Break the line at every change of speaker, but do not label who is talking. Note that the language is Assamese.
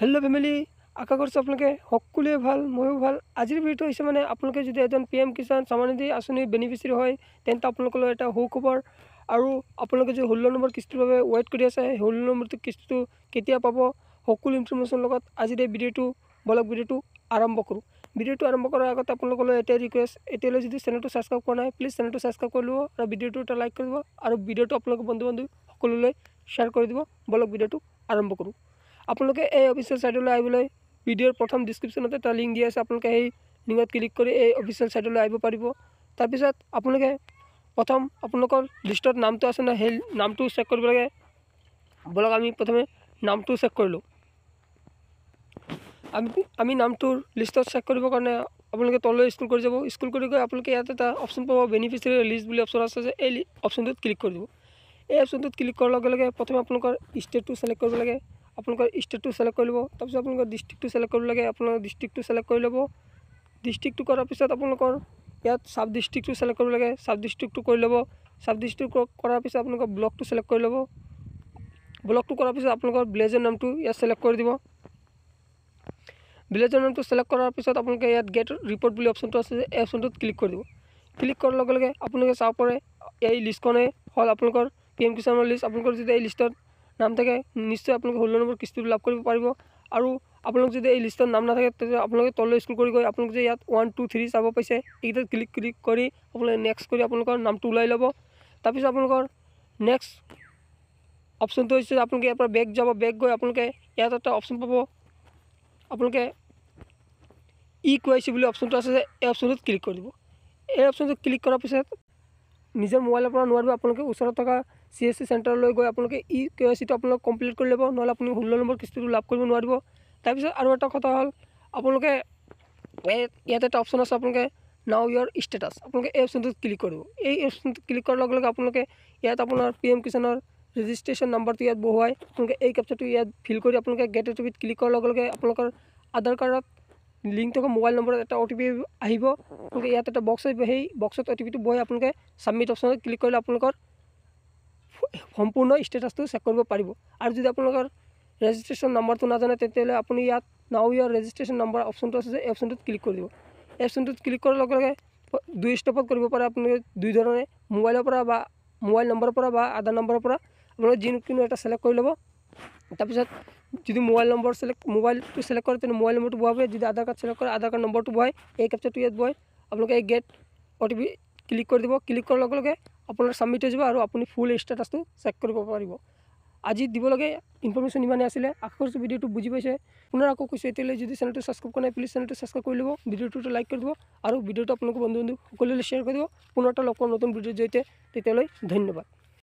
হেল্ল' ফেমিলি আশা কৰিছোঁ আপোনালোকে সকলোৱে ভাল ময়ো ভাল আজিৰ ভিডিঅ'টো হৈছে মানে আপোনালোকে যদি এজন পি এম কিষাণ সমানিধি আঁচনিৰ বেনিফিচিয়েৰী হয় তেন্তে আপোনালোকলৈ এটা সুখবৰ আৰু আপোনালোকে যদি ষোল্ল নম্বৰ কিস্তিৰ বাবে ৱেইট কৰি আছে সেই ষোল্ল নম্বৰটো কিস্তিটো কেতিয়া পাব সকলো ইনফৰ্মেশ্যনৰ লগত আজিৰ এই ভিডিঅ'টো ব্লগ ভিডিঅ'টো আৰম্ভ কৰোঁ ভিডিঅ'টো আৰম্ভ কৰাৰ আগতে আপোনালোকলৈ এটাই ৰিকুৱেষ্ট এতিয়ালৈ যদি চেনেলটো ছাবস্ক্ৰাইব কৰা নাই প্লিজ চেনেলটো ছাবস্ক্ৰাইব কৰি ল'ব আৰু ভিডিঅ'টো এটা লাইক কৰি দিব আৰু ভিডিঅ'টো আপোনালোকৰ বন্ধু বান্ধৱী সকলোলৈ শ্বেয়াৰ কৰি দিব ব্লগ ভিডিঅ'টো আৰম্ভ কৰোঁ আপোনালোকে এই অফিচিয়েল চাইটলৈ আহিবলৈ ভিডিঅ'ৰ প্ৰথম ডিছক্ৰিপশ্যনতে এটা লিংক দিয়া আছে আপোনালোকে সেই লিংকত ক্লিক কৰি এই অফিচিয়েল ছাইটলৈ আহিব পাৰিব তাৰপিছত আপোনালোকে প্ৰথম আপোনালোকৰ লিষ্টত নামটো আছে নাই সেই নামটো চেক কৰিব লাগে বোলক আমি প্ৰথমে নামটো চেক কৰিলোঁ আমি আমি নামটো লিষ্টত চেক কৰিবৰ কাৰণে আপোনালোকে তললৈ স্কুল কৰি যাব স্কুল কৰি গৈ আপোনালোকে ইয়াত এটা অপশ্যন পাব বেনিফিচিয়াৰী লিষ্ট বুলি অপশ্যন আছে যে এই অপশ্যনটোত ক্লিক কৰি দিব এই অপশ্যনটোত ক্লিক কৰাৰ লগে লগে প্ৰথমে আপোনালোকৰ ষ্টেটটো চিলেক্ট কৰিব লাগে আপোনালোকৰ ষ্টেটটো চিলেক্ট কৰি ল'ব তাৰপিছত আপোনালোকৰ ডিষ্ট্ৰিক্টটো চিলেক্ট কৰিব লাগে আপোনালোকে ডিষ্ট্ৰিক্টটো চিলেক্ট কৰি ল'ব ডিষ্ট্ৰিক্টটো কৰাৰ পিছত আপোনালোকৰ ইয়াত চাব ডিষ্ট্ৰিক্টটো চিলেক্ট কৰিব লাগে চাব ডিষ্ট্ৰিক্টটো কৰি ল'ব চাব ডিষ্ট্ৰিক্ট কৰাৰ পিছত আপোনালোকৰ ব্লকটো চিলেক্ট কৰি ল'ব ব্লকটো কৰাৰ পিছত আপোনালোকৰ ভিলেজৰ নামটো ইয়াত চিলেক্ট কৰি দিব ভিলেজৰ নামটো চিলেক্ট কৰাৰ পিছত আপোনালোকে ইয়াত গেট ৰিপৰ্ট বুলি অপশ্যনটো আছে যে এই অপশ্যনটোত ক্লিক কৰি দিব ক্লিক কৰাৰ লগে লগে আপোনালোকে চাব পাৰে এই লিষ্টখনে হ'ল আপোনালোকৰ পি এম কিষাণৰ লিষ্ট আপোনালোকৰ যদি এই লিষ্টত নাম থাকে নিশ্চয় আপোনালোকে ষোল্ল নম্বৰ কিস্তিটো লাভ কৰিব পাৰিব আৰু আপোনালোক যদি এই লিষ্টত নাম নাথাকে তেতিয়া আপোনালোকে তললৈ স্কুল কৰি গৈ আপোনালোকে ইয়াত ওৱান টু থ্ৰী চাব পাইছে এইকেইটাত ক্লিক ক্লিক কৰি আপোনালোকে নেক্সট কৰি আপোনালোকৰ নামটো ওলাই ল'ব তাৰপিছত আপোনালোকৰ নেক্সট অপশ্যনটো হৈছে আপোনালোকে ইয়াৰ পৰা বেগ যাব বেগ গৈ আপোনালোকে ইয়াত এটা অপশ্যন পাব আপোনালোকে ই কু আই চি বুলি অপশ্যনটো আছে যে এই অপশ্যনটোত ক্লিক কৰি দিব এই অপশ্যনটোত ক্লিক কৰাৰ পিছত নিজৰ মোবাইলৰ পৰা নোৱাৰিব আপোনালোকে ওচৰত থকা চি এছ চি চেণ্টাৰলৈ গৈ আপোনালোকে ই কে ৱাই চিটো আপোনালোকে কমপ্লিট কৰি ল'ব নহ'লে আপুনি ষোল্ল নম্বৰ কিস্তিটো লাভ কৰিব নোৱাৰিব তাৰপিছত আৰু এটা কথা হ'ল আপোনালোকে ইয়াতে এটা অপশ্যন আছে আপোনালোকে নাও ইয়াৰ ষ্টেটাছ আপোনালোকে এই অপশ্যনটোত ক্লিক কৰিব এই অপশ্যনটোত ক্লিক কৰাৰ লগে লগে আপোনালোকে ইয়াত আপোনাৰ পি এম কিষাণৰ ৰেজিষ্ট্ৰেশ্যন নম্বৰটো ইয়াত বহুৱাই আপোনালোকে এই কেপচাৰটো ইয়াত ফিল কৰি আপোনালোকে গেট অ' টি পিত ক্লিক কৰাৰ লগে লগে আপোনালোকৰ আধাৰ কাৰ্ডত লিংক থকা মোবাইল নম্বৰত এটা অ' টি পি আহিব আপোনালোকে ইয়াত এটা বক্স আহিব সেই বক্সত অ' টি পিটো বহি আপোনালোকে ছাবমিট অপশ্যনত ক্লিক কৰিলে আপোনালোকৰ সম্পূৰ্ণ ষ্টেটাছটো চেক কৰিব পাৰিব আৰু যদি আপোনালোকৰ ৰেজিষ্ট্ৰেশ্যন নম্বৰটো নাজানে তেতিয়াহ'লে আপুনি ইয়াত নাও ইয়াৰ ৰেজিষ্ট্ৰেশ্যন নম্বৰ অপশ্যনটো আছে যে অপশ্যনটোত ক্লিক কৰি দিব এপশ্যনটোত ক্লিক কৰাৰ লগে লগে দুই ষ্টপত কৰিব পাৰে আপুনি দুই ধৰণে মোবাইলৰ পৰা বা মোবাইল নম্বৰৰ পৰা বা আধাৰ নম্বৰৰ পৰা আপোনালোকে কোনো এটা চিলেক্ট কৰি ল'ব তাৰপিছত যদি মোবাইল নম্বৰ চিলেক্ট মোবাইলটো চিলেক্ট কৰে তেনে মোবাইল নম্বৰটো বহাব যদি আধাৰ কাৰ্ড চিলেক্ট কৰে আধাৰ কাৰ্ড নম্বৰটো বহাই এই কেপচাৰটো ইয়াত বহাই আপোনালোকে এই get O' T P click কৰি দিব ক্লিক কৰাৰ লগে লগে আপোনাৰ ছাবমিট হৈ যাব আৰু আপুনি ফুল ষ্টেটাছটো চেক কৰিব পাৰিব আজি দিবলৈকে ইনফৰ্মেশ্যন ইমানেই আছিলে আশা কৰিছোঁ ভিডিঅ'টো বুজি পাইছে পুনৰ আকৌ কৈছোঁ এতিয়ালৈ যদি চেনেলটো ছাবস্ক্ৰাইব কৰা নাই প্লিজ চেনেলটো ছাবস্ক্ৰাইব কৰি ল'ব ভিডিঅ'টোতো লাইক কৰি দিব আৰু ভিডিঅ'টো আপোনালোকৰ বন্ধু বন্ধু সকলোলৈ শ্বেয়াৰ কৰি দিব পুনৰ এটা লগ পাওঁ নতুন ভিডিঅ'ৰ জৰিয়তে তেতিয়ালৈ ধন্যবাদ